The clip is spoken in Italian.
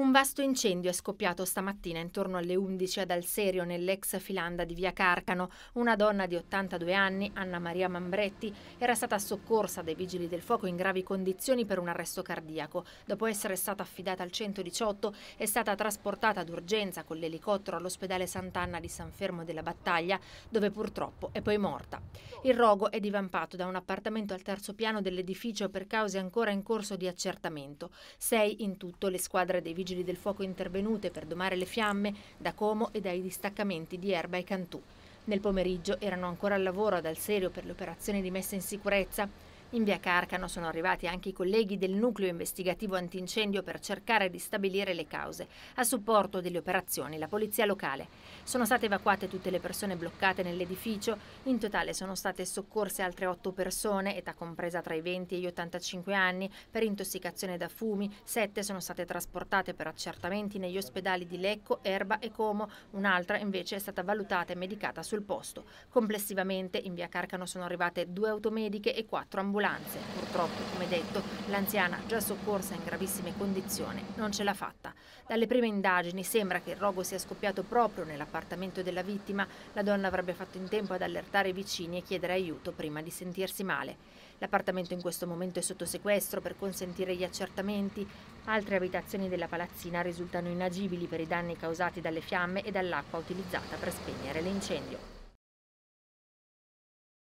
Un vasto incendio è scoppiato stamattina intorno alle 11 ad Alserio nell'ex filanda di via Carcano. Una donna di 82 anni, Anna Maria Mambretti, era stata soccorsa dai vigili del fuoco in gravi condizioni per un arresto cardiaco. Dopo essere stata affidata al 118 è stata trasportata d'urgenza con l'elicottero all'ospedale Sant'Anna di San Fermo della Battaglia, dove purtroppo è poi morta. Il rogo è divampato da un appartamento al terzo piano dell'edificio per cause ancora in corso di accertamento. Sei in tutto le squadre dei vigili vigili del fuoco intervenute per domare le fiamme da Como e dai distaccamenti di Erba e Cantù. Nel pomeriggio erano ancora al lavoro ad Alserio per le operazioni di messa in sicurezza. In via Carcano sono arrivati anche i colleghi del nucleo investigativo antincendio per cercare di stabilire le cause. A supporto delle operazioni la polizia locale. Sono state evacuate tutte le persone bloccate nell'edificio, in totale sono state soccorse altre otto persone, età compresa tra i 20 e gli 85 anni, per intossicazione da fumi, Sette sono state trasportate per accertamenti negli ospedali di Lecco, Erba e Como, un'altra invece è stata valutata e medicata sul posto. Complessivamente in via Carcano sono arrivate due automediche e quattro ambulanze ambulanze. Purtroppo, come detto, l'anziana, già soccorsa in gravissime condizioni, non ce l'ha fatta. Dalle prime indagini sembra che il rogo sia scoppiato proprio nell'appartamento della vittima. La donna avrebbe fatto in tempo ad allertare i vicini e chiedere aiuto prima di sentirsi male. L'appartamento in questo momento è sotto sequestro per consentire gli accertamenti. Altre abitazioni della palazzina risultano inagibili per i danni causati dalle fiamme e dall'acqua utilizzata per spegnere l'incendio.